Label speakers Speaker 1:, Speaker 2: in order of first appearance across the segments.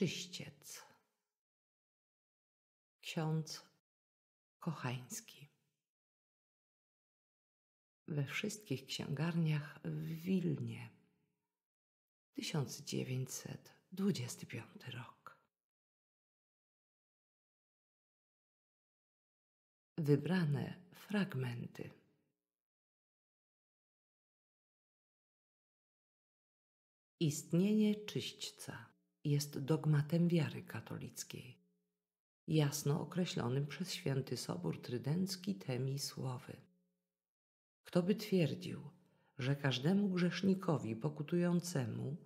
Speaker 1: Czyściec. Ksiądz Kochański. We wszystkich księgarniach w Wilnie. 1925 rok. Wybrane fragmenty. Istnienie czyśćca jest dogmatem wiary katolickiej, jasno określonym przez święty Sobór Trydencki temi słowy. Kto by twierdził, że każdemu grzesznikowi pokutującemu,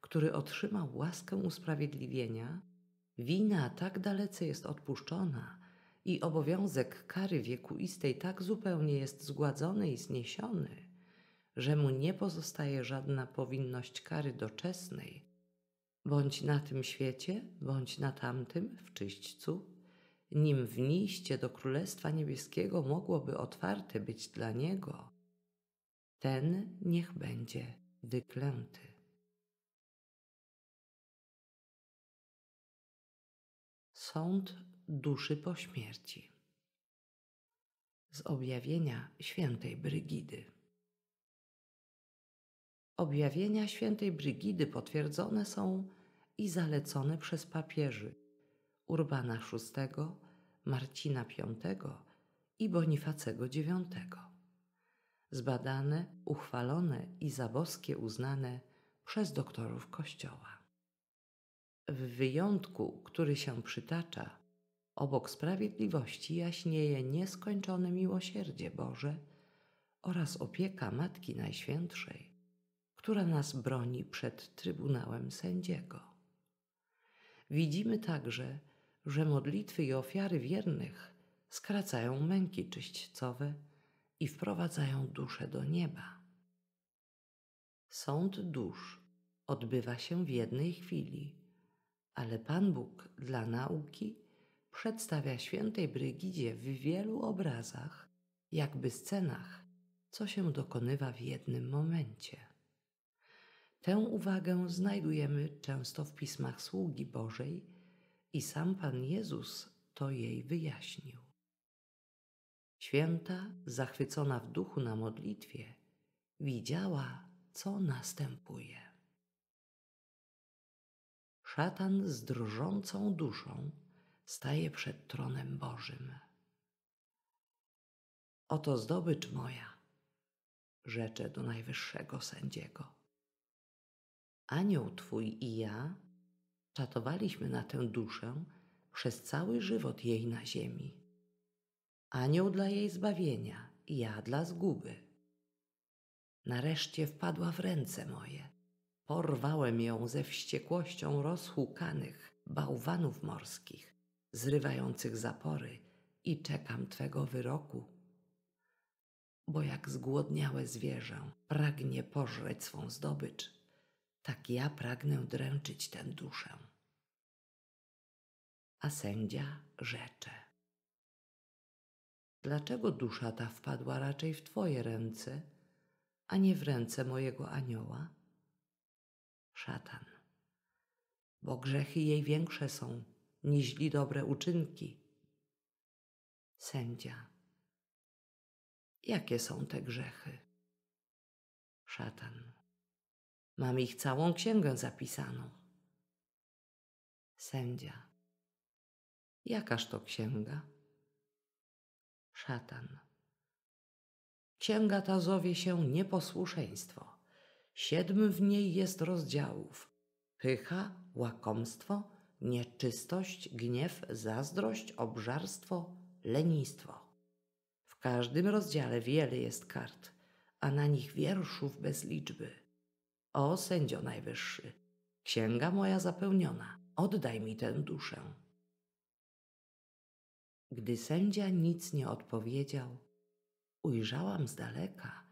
Speaker 1: który otrzymał łaskę usprawiedliwienia, wina tak dalece jest odpuszczona i obowiązek kary wiekuistej tak zupełnie jest zgładzony i zniesiony, że mu nie pozostaje żadna powinność kary doczesnej, bądź na tym świecie, bądź na tamtym, w czyśćcu, nim wnijście do Królestwa Niebieskiego mogłoby otwarte być dla niego, ten niech będzie wyklęty. Sąd duszy po śmierci z objawienia świętej Brygidy. Objawienia świętej Brygidy potwierdzone są i zalecone przez papieży Urbana VI, Marcina V i Bonifacego IX. Zbadane, uchwalone i za boskie uznane przez doktorów Kościoła. W wyjątku, który się przytacza, obok sprawiedliwości jaśnieje nieskończone miłosierdzie Boże oraz opieka Matki Najświętszej, która nas broni przed Trybunałem Sędziego. Widzimy także, że modlitwy i ofiary wiernych skracają męki czyśćcowe i wprowadzają duszę do nieba. Sąd dusz odbywa się w jednej chwili, ale Pan Bóg dla nauki przedstawia świętej Brygidzie w wielu obrazach, jakby scenach, co się dokonywa w jednym momencie. Tę uwagę znajdujemy często w pismach Sługi Bożej i sam Pan Jezus to jej wyjaśnił. Święta, zachwycona w duchu na modlitwie, widziała, co następuje. Szatan z drżącą duszą staje przed tronem Bożym. Oto zdobycz moja, rzecze do najwyższego sędziego Anioł Twój i ja czatowaliśmy na tę duszę przez cały żywot jej na ziemi. Anioł dla jej zbawienia, ja dla zguby. Nareszcie wpadła w ręce moje. Porwałem ją ze wściekłością rozhukanych bałwanów morskich, zrywających zapory i czekam Twego wyroku. Bo jak zgłodniałe zwierzę pragnie pożreć swą zdobycz – tak ja pragnę dręczyć tę duszę. A sędzia rzecze. Dlaczego dusza ta wpadła raczej w Twoje ręce, a nie w ręce mojego anioła? Szatan. Bo grzechy jej większe są, niźli dobre uczynki. Sędzia. Jakie są te grzechy? Szatan. Mam ich całą księgę zapisaną. Sędzia. Jakaż to księga? Szatan. Księga ta zowie się nieposłuszeństwo. Siedm w niej jest rozdziałów. Pycha, łakomstwo, nieczystość, gniew, zazdrość, obżarstwo, lenistwo. W każdym rozdziale wiele jest kart, a na nich wierszów bez liczby. O sędzio najwyższy, księga moja zapełniona, oddaj mi tę duszę. Gdy sędzia nic nie odpowiedział, ujrzałam z daleka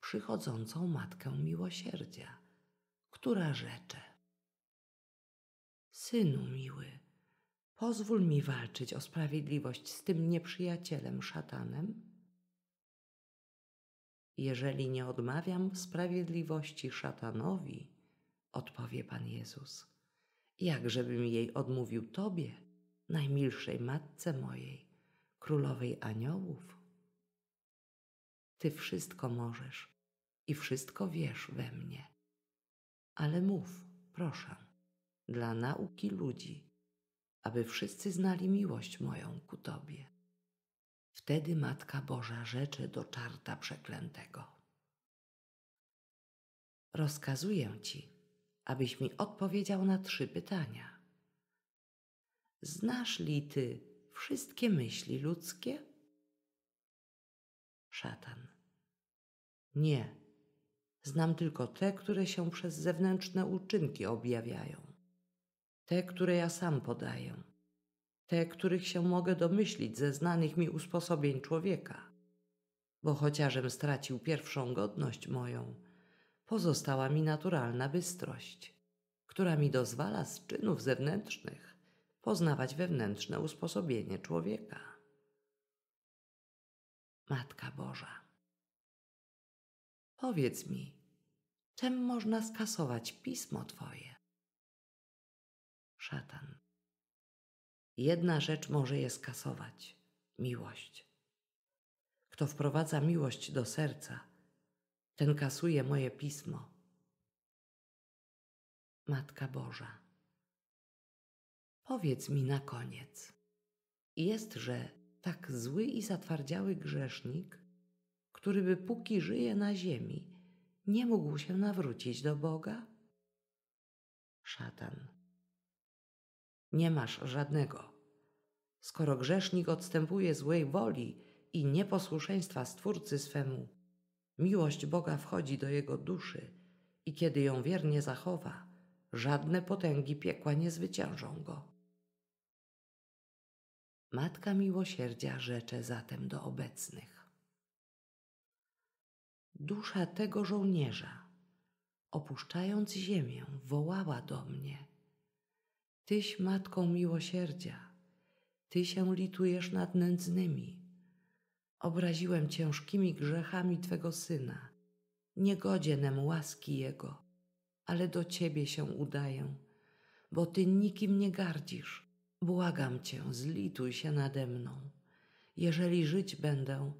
Speaker 1: przychodzącą matkę miłosierdzia, która rzecze: Synu miły, pozwól mi walczyć o sprawiedliwość z tym nieprzyjacielem szatanem jeżeli nie odmawiam sprawiedliwości szatanowi, odpowie Pan Jezus, jakżebym jej odmówił Tobie, najmilszej matce mojej, królowej aniołów? Ty wszystko możesz i wszystko wiesz we mnie. Ale mów, proszę, dla nauki ludzi, aby wszyscy znali miłość moją ku Tobie. Wtedy Matka Boża rzeczy do czarta przeklętego. Rozkazuję ci, abyś mi odpowiedział na trzy pytania. Znasz li ty wszystkie myśli ludzkie? Szatan. Nie. Znam tylko te, które się przez zewnętrzne uczynki objawiają. Te, które ja sam podaję te, których się mogę domyślić ze znanych mi usposobień człowieka. Bo chociażem stracił pierwszą godność moją, pozostała mi naturalna bystrość, która mi dozwala z czynów zewnętrznych poznawać wewnętrzne usposobienie człowieka. Matka Boża. Powiedz mi, czym można skasować pismo Twoje? Szatan. Jedna rzecz może je skasować miłość. Kto wprowadza miłość do serca, ten kasuje moje pismo. Matka Boża, powiedz mi na koniec: jest, że tak zły i zatwardziały grzesznik, który by póki żyje na ziemi, nie mógł się nawrócić do Boga? Szatan. Nie masz żadnego skoro grzesznik odstępuje złej woli i nieposłuszeństwa Stwórcy swemu. Miłość Boga wchodzi do jego duszy i kiedy ją wiernie zachowa, żadne potęgi piekła nie zwyciężą go. Matka Miłosierdzia rzecze zatem do obecnych. Dusza tego żołnierza, opuszczając ziemię, wołała do mnie – Tyś Matką Miłosierdzia – ty się litujesz nad nędznymi. Obraziłem ciężkimi grzechami Twego Syna, niegodzienem łaski Jego, ale do Ciebie się udaję, bo Ty nikim nie gardzisz. Błagam Cię, zlituj się nade mną. Jeżeli żyć będę,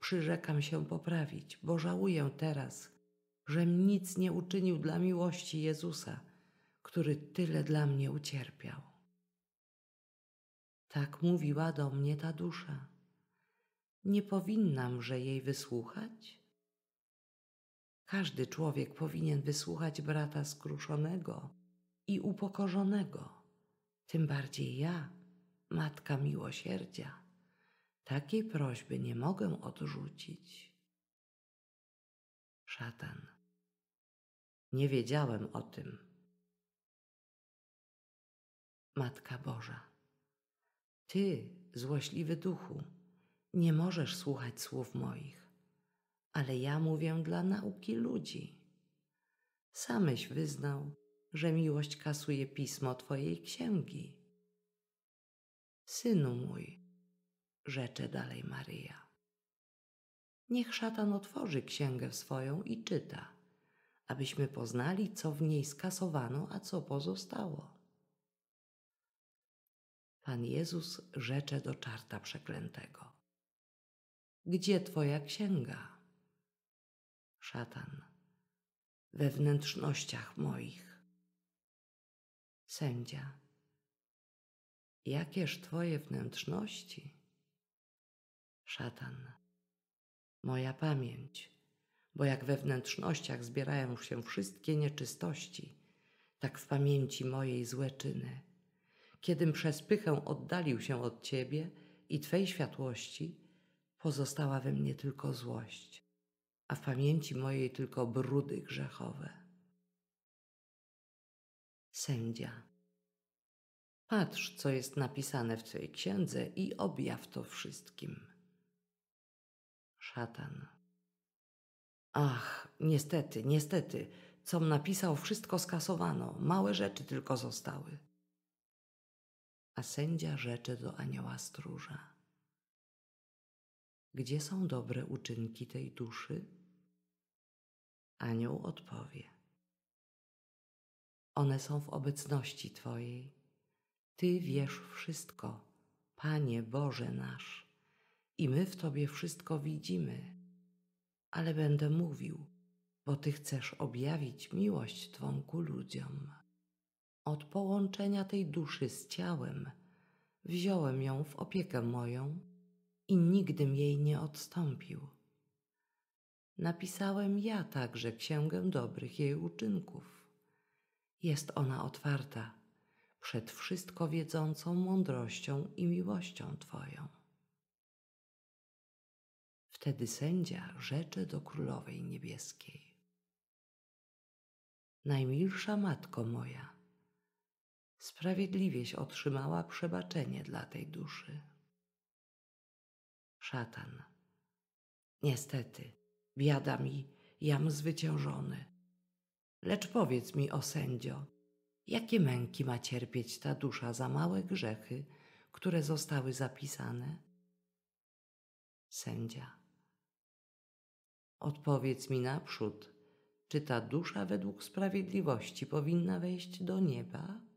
Speaker 1: przyrzekam się poprawić, bo żałuję teraz, żem nic nie uczynił dla miłości Jezusa, który tyle dla mnie ucierpiał. Tak mówiła do mnie ta dusza. Nie powinnamże jej wysłuchać? Każdy człowiek powinien wysłuchać brata skruszonego i upokorzonego, tym bardziej ja, matka miłosierdzia. Takiej prośby nie mogę odrzucić. Szatan. Nie wiedziałem o tym. Matka Boża. Ty, złośliwy duchu, nie możesz słuchać słów moich, ale ja mówię dla nauki ludzi. Samyś wyznał, że miłość kasuje pismo Twojej księgi. Synu mój, rzecze dalej Maryja. Niech szatan otworzy księgę swoją i czyta, abyśmy poznali, co w niej skasowano, a co pozostało. Pan Jezus rzecze do czarta przeklętego. Gdzie twoja księga? Szatan. We wnętrznościach moich. Sędzia. Jakież twoje wnętrzności? Szatan. Moja pamięć, bo jak we wnętrznościach zbierają się wszystkie nieczystości, tak w pamięci mojej złe czyny Kiedym przez pychę oddalił się od Ciebie i Twej światłości, pozostała we mnie tylko złość, a w pamięci mojej tylko brudy grzechowe. Sędzia. Patrz, co jest napisane w Twojej księdze i objaw to wszystkim. Szatan. Ach, niestety, niestety, com napisał, wszystko skasowano, małe rzeczy tylko zostały a sędzia rzecze do anioła stróża. Gdzie są dobre uczynki tej duszy? Anioł odpowie: One są w obecności Twojej. Ty wiesz wszystko, Panie Boże nasz, i my w Tobie wszystko widzimy. Ale będę mówił, bo Ty chcesz objawić miłość Twą ku ludziom. Od połączenia tej duszy z ciałem wziąłem ją w opiekę moją i nigdym jej nie odstąpił. Napisałem ja także księgę dobrych jej uczynków. Jest ona otwarta przed wszystko wiedzącą mądrością i miłością Twoją. Wtedy sędzia rzecze do Królowej Niebieskiej. Najmilsza Matko moja, sprawiedliwieś otrzymała przebaczenie dla tej duszy. Szatan. Niestety, biada mi, jam zwyciężony. Lecz powiedz mi, o sędzio, jakie męki ma cierpieć ta dusza za małe grzechy, które zostały zapisane? Sędzia. Odpowiedz mi naprzód, czy ta dusza według sprawiedliwości powinna wejść do nieba?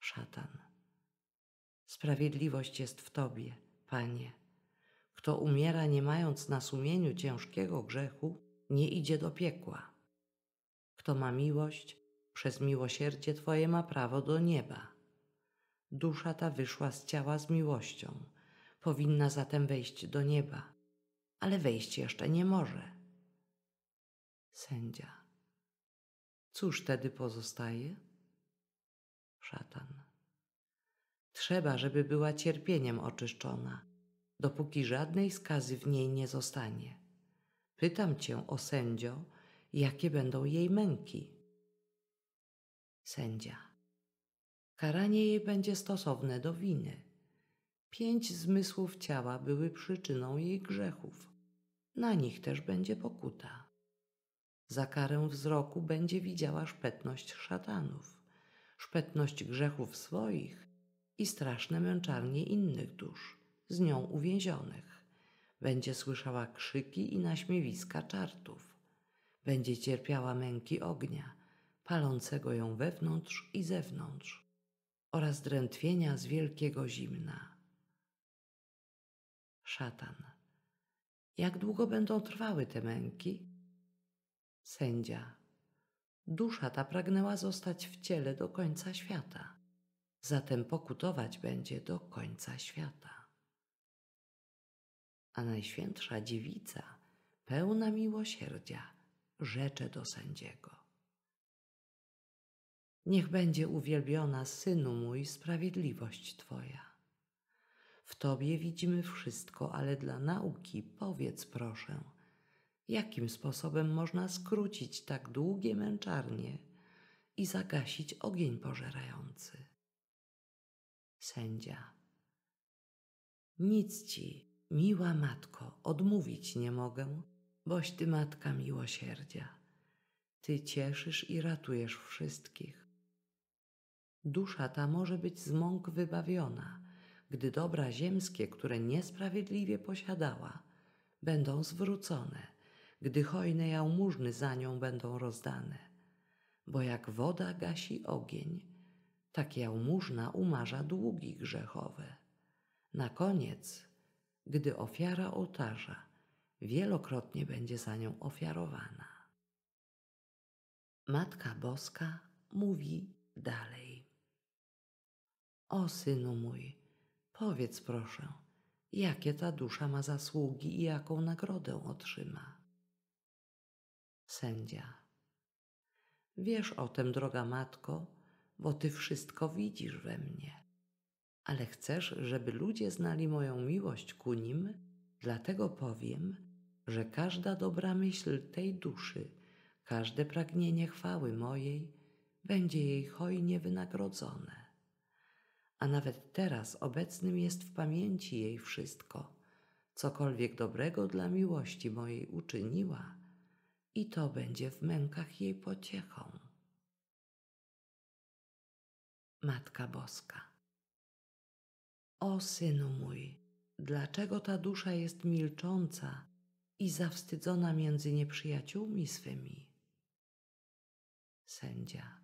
Speaker 1: szatan. Sprawiedliwość jest w Tobie, Panie. Kto umiera nie mając na sumieniu ciężkiego grzechu, nie idzie do piekła. Kto ma miłość, przez miłosierdzie Twoje ma prawo do nieba. Dusza ta wyszła z ciała z miłością, powinna zatem wejść do nieba, ale wejść jeszcze nie może. Sędzia. Cóż tedy pozostaje? szatan. Trzeba, żeby była cierpieniem oczyszczona, dopóki żadnej skazy w niej nie zostanie. Pytam cię o sędzio, jakie będą jej męki. Sędzia. Karanie jej będzie stosowne do winy. Pięć zmysłów ciała były przyczyną jej grzechów. Na nich też będzie pokuta. Za karę wzroku będzie widziała szpetność szatanów szpetność grzechów swoich i straszne męczarnie innych dusz, z nią uwięzionych. Będzie słyszała krzyki i naśmiewiska czartów. Będzie cierpiała męki ognia, palącego ją wewnątrz i zewnątrz, oraz drętwienia z wielkiego zimna. Szatan. Jak długo będą trwały te męki? Sędzia. Dusza ta pragnęła zostać w ciele do końca świata, zatem pokutować będzie do końca świata. A Najświętsza Dziewica, pełna miłosierdzia, rzecze do sędziego. Niech będzie uwielbiona, Synu mój, sprawiedliwość Twoja. W Tobie widzimy wszystko, ale dla nauki powiedz proszę – Jakim sposobem można skrócić tak długie męczarnie i zagasić ogień pożerający? Sędzia. Nic ci, miła matko, odmówić nie mogę, boś ty matka miłosierdzia. Ty cieszysz i ratujesz wszystkich. Dusza ta może być z mąk wybawiona, gdy dobra ziemskie, które niesprawiedliwie posiadała, będą zwrócone gdy hojne jałmużny za nią będą rozdane. Bo jak woda gasi ogień, tak jałmużna umarza długi grzechowe. Na koniec, gdy ofiara ołtarza wielokrotnie będzie za nią ofiarowana. Matka Boska mówi dalej. O synu mój, powiedz proszę, jakie ta dusza ma zasługi i jaką nagrodę otrzyma. Sędzia. Wiesz o tym, droga matko, bo ty wszystko widzisz we mnie. Ale chcesz, żeby ludzie znali moją miłość ku nim, dlatego powiem, że każda dobra myśl tej duszy, każde pragnienie chwały mojej będzie jej hojnie wynagrodzone. A nawet teraz obecnym jest w pamięci jej wszystko, cokolwiek dobrego dla miłości mojej uczyniła i to będzie w mękach jej pociechą. Matka Boska. O synu mój, dlaczego ta dusza jest milcząca i zawstydzona między nieprzyjaciółmi swymi? Sędzia.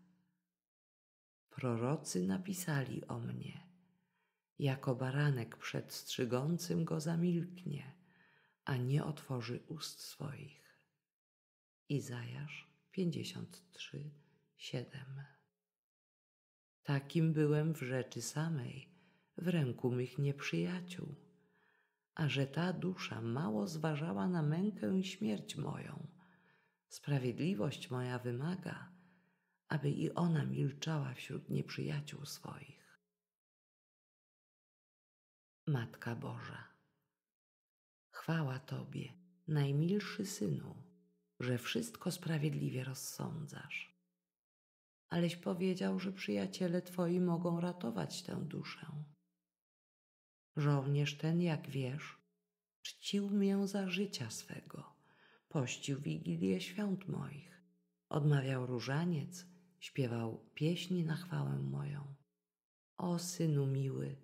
Speaker 1: Prorocy napisali o mnie, jako baranek przed strzygącym go zamilknie, a nie otworzy ust swoich. Izajasz 53, 7. Takim byłem w rzeczy samej, w ręku mych nieprzyjaciół, a że ta dusza mało zważała na mękę i śmierć moją, sprawiedliwość moja wymaga, aby i ona milczała wśród nieprzyjaciół swoich. Matka Boża, chwała Tobie, najmilszy Synu, że wszystko sprawiedliwie rozsądzasz. Aleś powiedział, że przyjaciele twoi mogą ratować tę duszę. Żołnierz ten, jak wiesz, czcił mię za życia swego, pościł wigilię świąt moich, odmawiał różaniec, śpiewał pieśni na chwałę moją. O synu miły,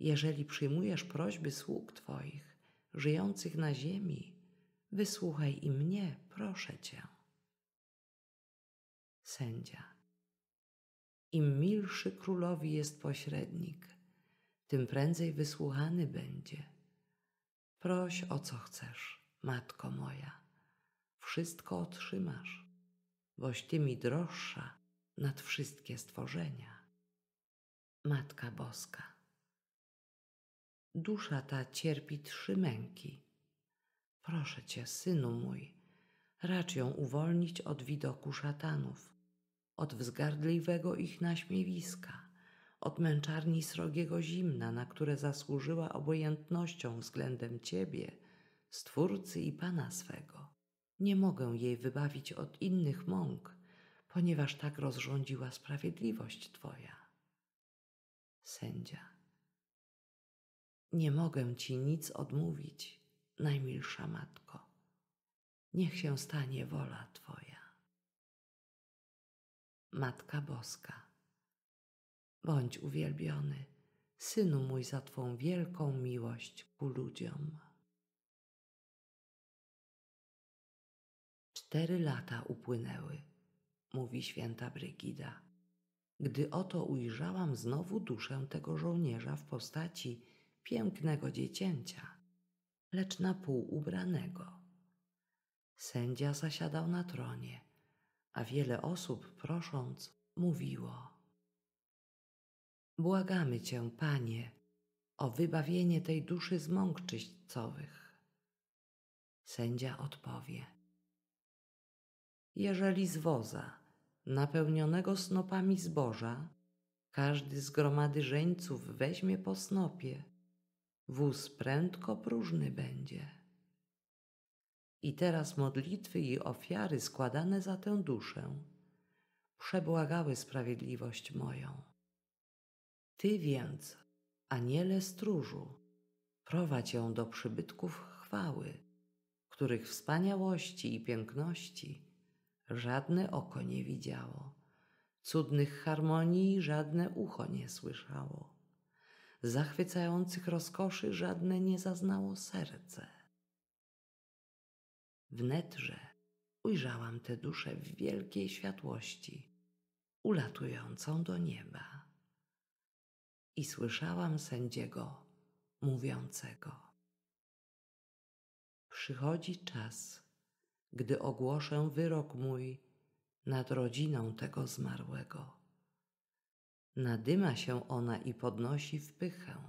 Speaker 1: jeżeli przyjmujesz prośby sług twoich, żyjących na ziemi, wysłuchaj i mnie, proszę cię. Sędzia. Im milszy królowi jest pośrednik, tym prędzej wysłuchany będzie. Proś o co chcesz, matko moja, wszystko otrzymasz, boś ty mi droższa nad wszystkie stworzenia. Matka Boska. Dusza ta cierpi trzy męki Proszę cię, synu mój, racz ją uwolnić od widoku szatanów, od wzgardliwego ich naśmiewiska, od męczarni srogiego zimna, na które zasłużyła obojętnością względem ciebie, stwórcy i pana swego. Nie mogę jej wybawić od innych mąk, ponieważ tak rozrządziła sprawiedliwość Twoja. Sędzia. Nie mogę Ci nic odmówić, najmilsza Matko. Niech się stanie wola Twoja. Matka Boska, bądź uwielbiony, Synu mój, za Twą wielką miłość ku ludziom. Cztery lata upłynęły, mówi święta Brygida, gdy oto ujrzałam znowu duszę tego żołnierza w postaci pięknego dziecięcia lecz na pół ubranego. Sędzia zasiadał na tronie, a wiele osób prosząc mówiło: Błagamy cię, panie, o wybawienie tej duszy z mąk czyśćcowych. Sędzia odpowie: Jeżeli z woza, napełnionego snopami zboża, każdy z gromady żeńców weźmie po snopie, wóz prędko próżny będzie. I teraz modlitwy i ofiary składane za tę duszę przebłagały sprawiedliwość moją. Ty więc, aniele stróżu, prowadź ją do przybytków chwały, których wspaniałości i piękności żadne oko nie widziało, cudnych harmonii żadne ucho nie słyszało zachwycających rozkoszy żadne nie zaznało serce. Wnetże ujrzałam tę duszę w wielkiej światłości, ulatującą do nieba. I słyszałam sędziego mówiącego: Przychodzi czas, gdy ogłoszę wyrok mój nad rodziną tego zmarłego Nadyma się ona i podnosi w pychę,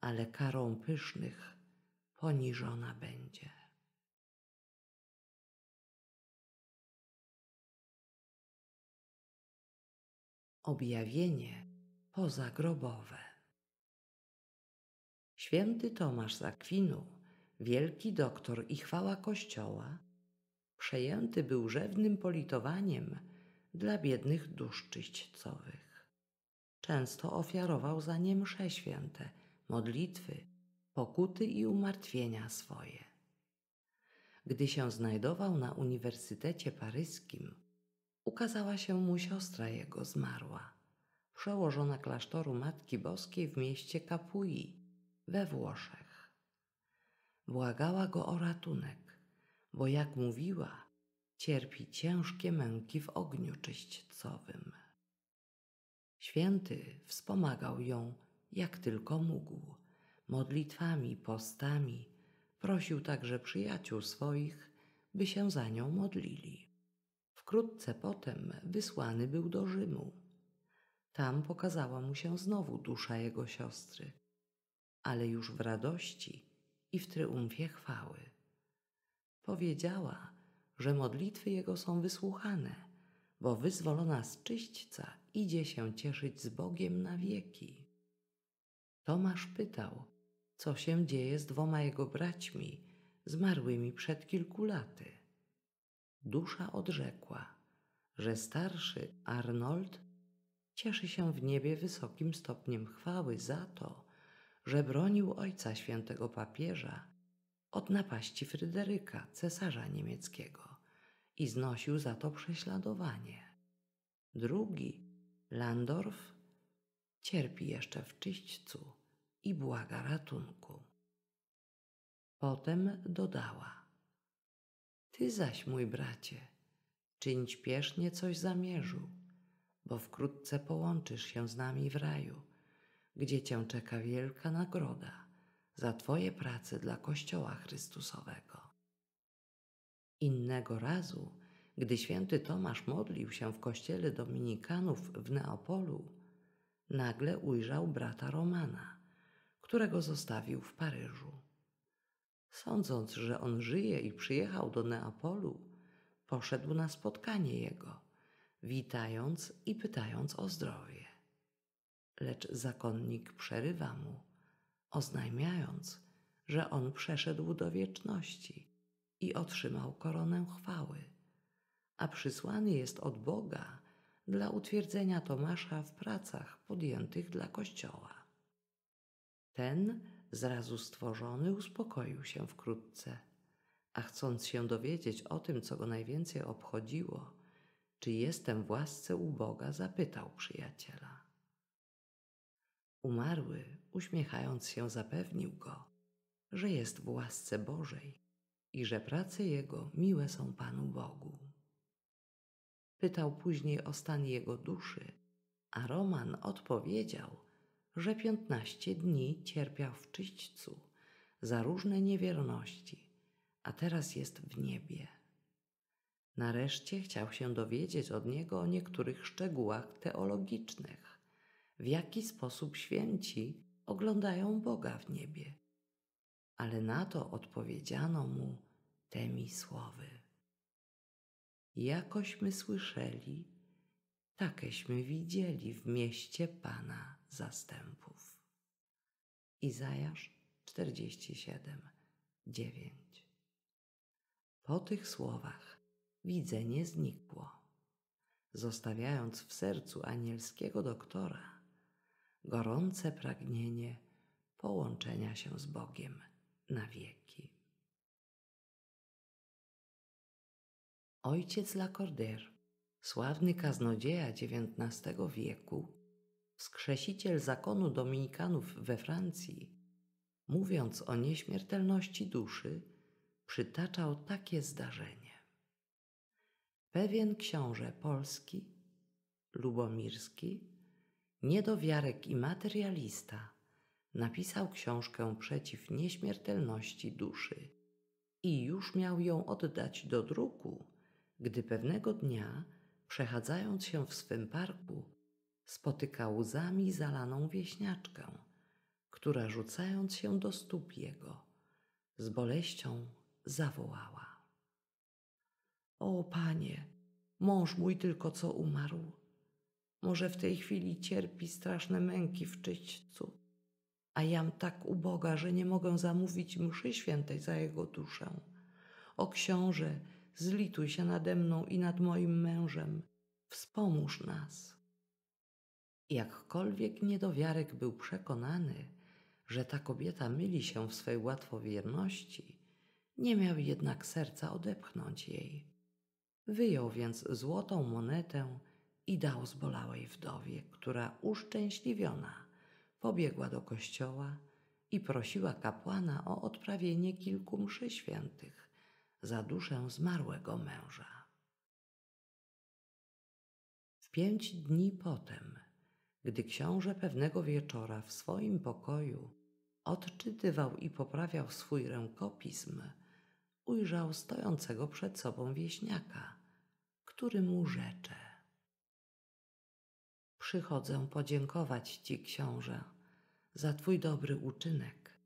Speaker 1: ale karą pysznych poniżona będzie. Objawienie pozagrobowe. Święty Tomasz Zakwinu, wielki doktor i chwała Kościoła, przejęty był rzewnym politowaniem dla biednych dusz czyśćcowych często ofiarował za nie msze święte, modlitwy, pokuty i umartwienia swoje. Gdy się znajdował na Uniwersytecie Paryskim, ukazała się mu siostra jego zmarła, przełożona klasztoru Matki Boskiej w mieście Capui we Włoszech. Błagała go o ratunek, bo jak mówiła, cierpi ciężkie męki w ogniu czyśćcowym. Święty wspomagał ją jak tylko mógł, modlitwami, postami, prosił także przyjaciół swoich, by się za nią modlili. Wkrótce potem wysłany był do Rzymu. Tam pokazała mu się znowu dusza jego siostry, ale już w radości i w tryumfie chwały. Powiedziała, że modlitwy jego są wysłuchane – bo wyzwolona z czyśćca idzie się cieszyć z Bogiem na wieki. Tomasz pytał, co się dzieje z dwoma jego braćmi, zmarłymi przed kilku laty. Dusza odrzekła, że starszy Arnold cieszy się w niebie wysokim stopniem chwały za to, że bronił ojca świętego papieża od napaści Fryderyka, cesarza niemieckiego i znosił za to prześladowanie. Drugi, Landorf, cierpi jeszcze w czyśćcu i błaga ratunku. Potem dodała: Ty zaś, mój bracie, czyń śpiesznie coś zamierzu, bo wkrótce połączysz się z nami w raju, gdzie cię czeka wielka nagroda za Twoje prace dla Kościoła Chrystusowego. Innego razu, gdy święty Tomasz modlił się w kościele dominikanów w Neapolu, nagle ujrzał brata Romana, którego zostawił w Paryżu. Sądząc, że on żyje i przyjechał do Neapolu, poszedł na spotkanie jego, witając i pytając o zdrowie. Lecz zakonnik przerywa mu, oznajmiając, że on przeszedł do wieczności i otrzymał koronę chwały, a przysłany jest od Boga dla utwierdzenia Tomasza w pracach podjętych dla Kościoła. Ten, zrazu stworzony, uspokoił się wkrótce, a chcąc się dowiedzieć o tym, co go najwięcej obchodziło, czy jestem w łasce u Boga, zapytał przyjaciela. Umarły, uśmiechając się, zapewnił go, że jest w łasce Bożej i że prace jego miłe są Panu Bogu. Pytał później o stan jego duszy, a Roman odpowiedział, że piętnaście dni cierpiał w czyśćcu za różne niewierności, a teraz jest w niebie. Nareszcie chciał się dowiedzieć od niego o niektórych szczegółach teologicznych, w jaki sposób święci oglądają Boga w niebie ale na to odpowiedziano mu temi słowy. Jakośmy słyszeli, takeśmy widzieli w mieście Pana zastępów. Izajasz 47, 9. Po tych słowach widzenie znikło. Zostawiając w sercu anielskiego doktora gorące pragnienie połączenia się z Bogiem na wieki. Ojciec Lacordaire, sławny kaznodzieja XIX wieku, wskrzesiciel zakonu dominikanów we Francji, mówiąc o nieśmiertelności duszy, przytaczał takie zdarzenie. Pewien książę polski, lubomirski, niedowiarek i materialista – napisał książkę przeciw nieśmiertelności duszy i już miał ją oddać do druku, gdy pewnego dnia, przechadzając się w swym parku, spotykał łzami zalaną wieśniaczkę, która rzucając się do stóp jego, z boleścią zawołała. O panie, mąż mój tylko co umarł. Może w tej chwili cierpi straszne męki w czyśćcu a jam tak uboga, że nie mogę zamówić mszy świętej za jego duszę. O książę, zlituj się nade mną i nad moim mężem, wspomóż nas. Jakkolwiek niedowiarek był przekonany, że ta kobieta myli się w swej łatwowierności, nie miał jednak serca odepchnąć jej. Wyjął więc złotą monetę i dał zbolałej wdowie, która uszczęśliwiona – pobiegła do kościoła i prosiła kapłana o odprawienie kilku mszy świętych za duszę zmarłego męża. W pięć dni potem, gdy książę pewnego wieczora w swoim pokoju odczytywał i poprawiał swój rękopism, ujrzał stojącego przed sobą wieśniaka, który mu rzecze przychodzę podziękować Ci, książę, za Twój dobry uczynek.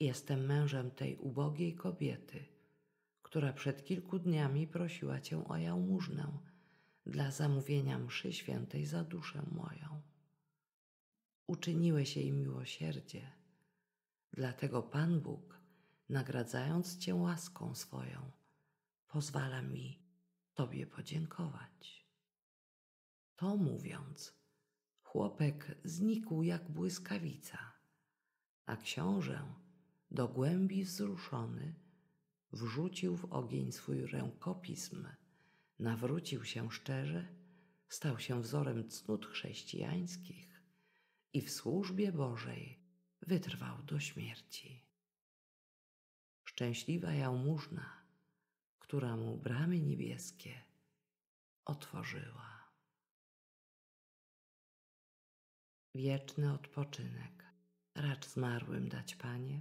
Speaker 1: Jestem mężem tej ubogiej kobiety, która przed kilku dniami prosiła Cię o jałmużnę dla zamówienia mszy świętej za duszę moją. Uczyniłeś jej miłosierdzie, dlatego Pan Bóg, nagradzając Cię łaską swoją, pozwala mi Tobie podziękować. To mówiąc, chłopek znikł jak błyskawica, a książę, do głębi wzruszony, wrzucił w ogień swój rękopism, nawrócił się szczerze, stał się wzorem cnót chrześcijańskich i w służbie Bożej wytrwał do śmierci. Szczęśliwa jałmużna, która mu bramy niebieskie otworzyła. wieczny odpoczynek racz zmarłym dać, Panie,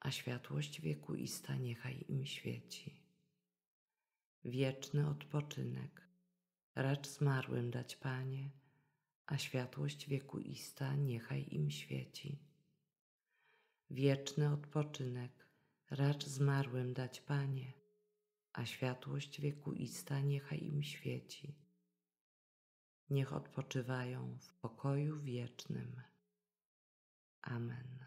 Speaker 1: a światłość wieku ista niechaj im świeci. Wieczny odpoczynek racz zmarłym dać, Panie, a światłość wieku ista niechaj im świeci. Wieczny odpoczynek racz zmarłym dać, Panie, a światłość wiekuista niechaj im świeci niech odpoczywają w pokoju wiecznym. Amen.